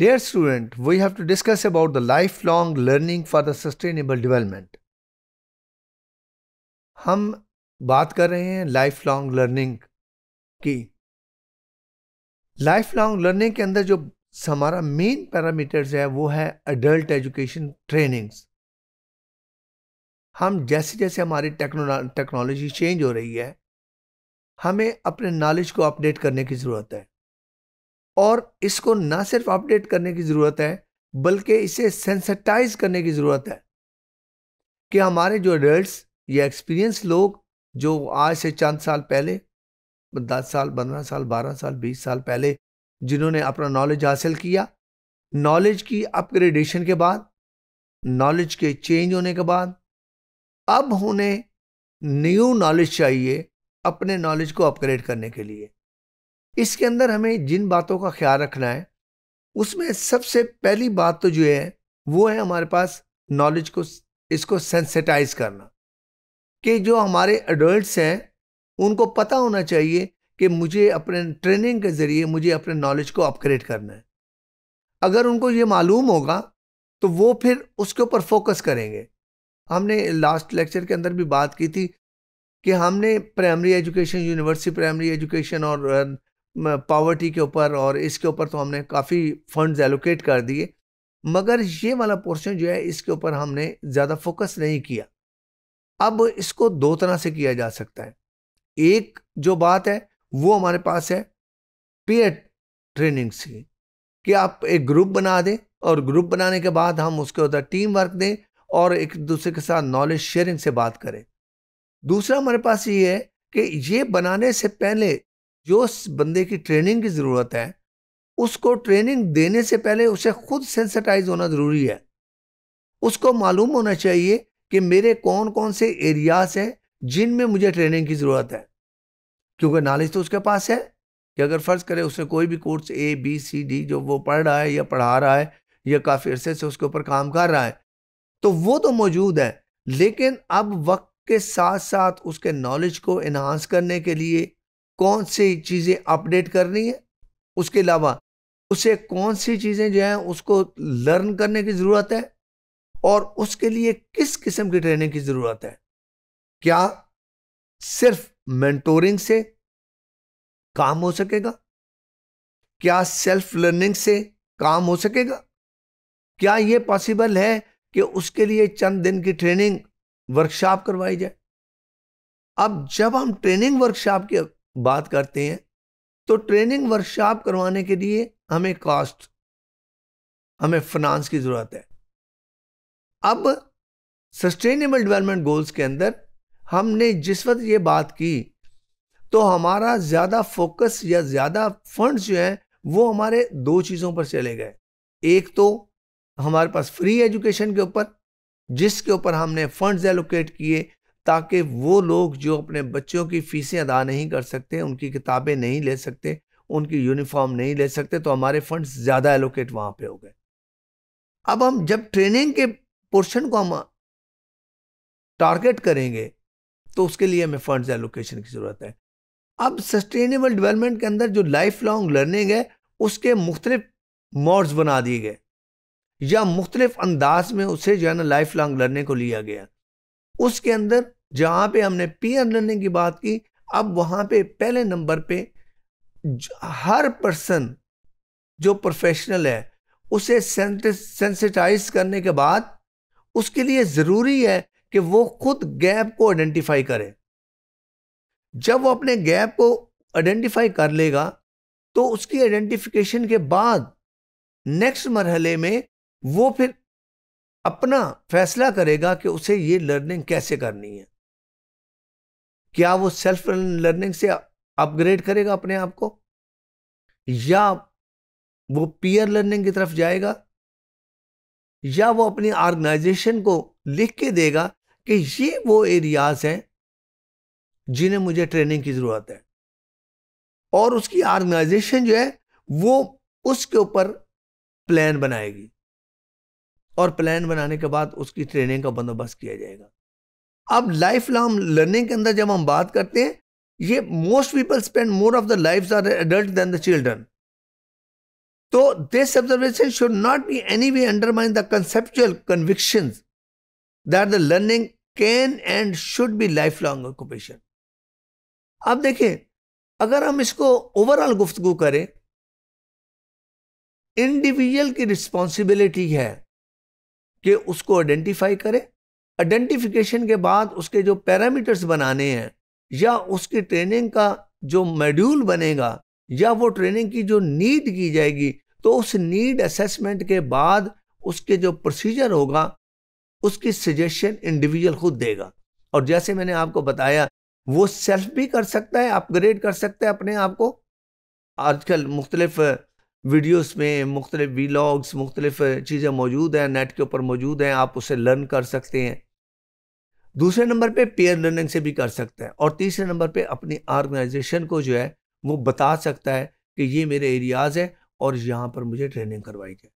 Dear student, we have to discuss about the lifelong learning for the sustainable development. हम बात कर रहे हैं लाइफ लॉन्ग लर्निंग की लाइफ लॉन्ग लर्निंग के अंदर जो हमारा मेन पैरामीटर्स है वो है अडल्ट एजुकेशन ट्रेनिंग्स हम जैसे जैसे हमारी टेक्नोलॉजी चेंज हो रही है हमें अपने नॉलेज को अपडेट करने की ज़रूरत है और इसको ना सिर्फ अपडेट करने की ज़रूरत है बल्कि इसे सेंसिटाइज करने की ज़रूरत है कि हमारे जो एडल्ट या एक्सपीरियंस लोग जो आज से चंद साल पहले दस साल पंद्रह साल बारह साल बीस साल पहले जिन्होंने अपना नॉलेज हासिल किया नॉलेज की अपग्रेडेशन के बाद नॉलेज के चेंज होने के बाद अब उन्हें न्यू नॉलेज चाहिए अपने नॉलेज को अपग्रेड करने के लिए इसके अंदर हमें जिन बातों का ख्याल रखना है उसमें सबसे पहली बात तो जो है वो है हमारे पास नॉलेज को इसको सेंसिटाइज करना कि जो हमारे एडल्ट्स हैं उनको पता होना चाहिए कि मुझे अपने ट्रेनिंग के ज़रिए मुझे अपने नॉलेज को अपग्रेड करना है अगर उनको ये मालूम होगा तो वो फिर उसके ऊपर फोकस करेंगे हमने लास्ट लेक्चर के अंदर भी बात की थी कि हमने primary education university primary education और पावर्टी के ऊपर और इसके ऊपर तो हमने काफ़ी फंड्स एलोकेट कर दिए मगर ये वाला पोर्शन जो है इसके ऊपर हमने ज़्यादा फोकस नहीं किया अब इसको दो तरह से किया जा सकता है एक जो बात है वो हमारे पास है पेयर ट्रेनिंग्स की कि आप एक ग्रुप बना दें और ग्रुप बनाने के बाद हम उसके उधर टीम वर्क दें और एक दूसरे के साथ नॉलेज शेयरिंग से बात करें दूसरा हमारे पास ये है कि ये बनाने से पहले जो उस बंदे की ट्रेनिंग की ज़रूरत है उसको ट्रेनिंग देने से पहले उसे खुद सेंसिटाइज होना ज़रूरी है उसको मालूम होना चाहिए कि मेरे कौन कौन से एरियाज हैं जिनमें मुझे ट्रेनिंग की ज़रूरत है क्योंकि नॉलेज तो उसके पास है कि अगर फ़र्ज़ करे उसने कोई भी course A B C D जो वो पढ़ रहा है या पढ़ा रहा है या काफ़ी अरसे से उसके ऊपर काम कर रहा है तो वो तो मौजूद है लेकिन अब वक्त के साथ साथ उसके नॉलेज को इन्हांस करने के लिए कौन सी चीज़ें अपडेट करनी है उसके अलावा उसे कौन सी चीज़ें जो हैं उसको लर्न करने की ज़रूरत है और उसके लिए किस किस्म की ट्रेनिंग की ज़रूरत है क्या सिर्फ मेंटोरिंग से काम हो सकेगा क्या सेल्फ लर्निंग से काम हो सकेगा क्या ये पॉसिबल है कि उसके लिए चंद दिन की ट्रेनिंग वर्कशॉप करवाई जाए अब जब हम ट्रेनिंग वर्कशॉप की बात करते हैं तो ट्रेनिंग वर्कशॉप करवाने के लिए हमें कॉस्ट हमें फाइनेंस की ज़रूरत है अब सस्टेनेबल डेवलपमेंट गोल्स के अंदर हमने जिस वक्त ये बात की तो हमारा ज़्यादा फोकस या ज़्यादा फंड्स जो हैं वो हमारे दो चीज़ों पर चले गए एक तो हमारे पास फ्री एजुकेशन के ऊपर जिसके ऊपर हमने फंड्स एलोकेट किए ताकि वो लोग जो अपने बच्चों की फ़ीसें अदा नहीं कर सकते उनकी किताबें नहीं ले सकते उनकी यूनिफॉर्म नहीं ले सकते तो हमारे फंड्स ज़्यादा एलोकेट वहाँ पे हो गए अब हम जब ट्रेनिंग के पोर्शन को हम टारगेट करेंगे तो उसके लिए हमें फंड्स एलोकेशन की ज़रूरत है अब सस्टेनेबल डेवलपमेंट के अंदर जो लाइफ लॉन्ग लर्निंग है उसके मुख्तलिफ मॉड्स बना दिए गए या मुख्तलिफ अंदाज में उसे जो है ना लाइफ लॉन्ग लर्निंग को लिया गया उसके अंदर जहाँ पे हमने पीयर लर्निंग की बात की अब वहाँ पे पहले नंबर पे हर पर्सन जो प्रोफेशनल है उसे सेंसिटाइज करने के बाद उसके लिए ज़रूरी है कि वो खुद गैप को आइडेंटिफाई करे जब वो अपने गैप को आइडेंटिफाई कर लेगा तो उसकी आइडेंटिफिकेशन के बाद नेक्स्ट मरहले में वो फिर अपना फैसला करेगा कि उसे ये लर्निंग कैसे करनी है क्या वो सेल्फ लर्निंग से अपग्रेड करेगा अपने आप को या वो पीयर लर्निंग की तरफ जाएगा या वो अपनी ऑर्गेनाइजेशन को लिख के देगा कि ये वो एरियाज हैं जिन्हें मुझे ट्रेनिंग की ज़रूरत है और उसकी ऑर्गेनाइजेशन जो है वो उसके ऊपर प्लान बनाएगी और प्लान बनाने के बाद उसकी ट्रेनिंग का बंदोबस्त किया जाएगा अब लाइफ लॉन्ग लर्निंग के अंदर जब हम बात करते हैं ये most people spend more of the life are adult than the children तो this observation should not be any way undermine the conceptual conviction that the learning can and should be lifelong occupation अब देखिए अगर हम इसको overall गुफ्तगु करें individual की responsibility है कि उसको आइडेंटिफाई करें आइडेंटिफिकेशन के बाद उसके जो पैरामीटर्स बनाने हैं या उसकी ट्रेनिंग का जो मॉड्यूल बनेगा या वो ट्रेनिंग की जो नीड की जाएगी तो उस नीड असेसमेंट के बाद उसके जो प्रोसीजर होगा उसकी सजेशन इंडिविजुअल खुद देगा और जैसे मैंने आपको बताया वो सेल्फ भी कर सकता है अपग्रेड कर सकता है अपने आप को आजकल मुख्तलिफ वीडियोस में मुख्तलिफ वीलॉग्स मुख्तलिफ चीज़ें मौजूद हैं नेट के ऊपर मौजूद हैं आप उसे लर्न कर सकते हैं दूसरे नंबर पे पेयर लर्निंग से भी कर सकते हैं और तीसरे नंबर पे अपनी ऑर्गेनाइजेशन को जो है वो बता सकता है कि ये मेरे एरियाज़ है और यहाँ पर मुझे ट्रेनिंग करवाई जाए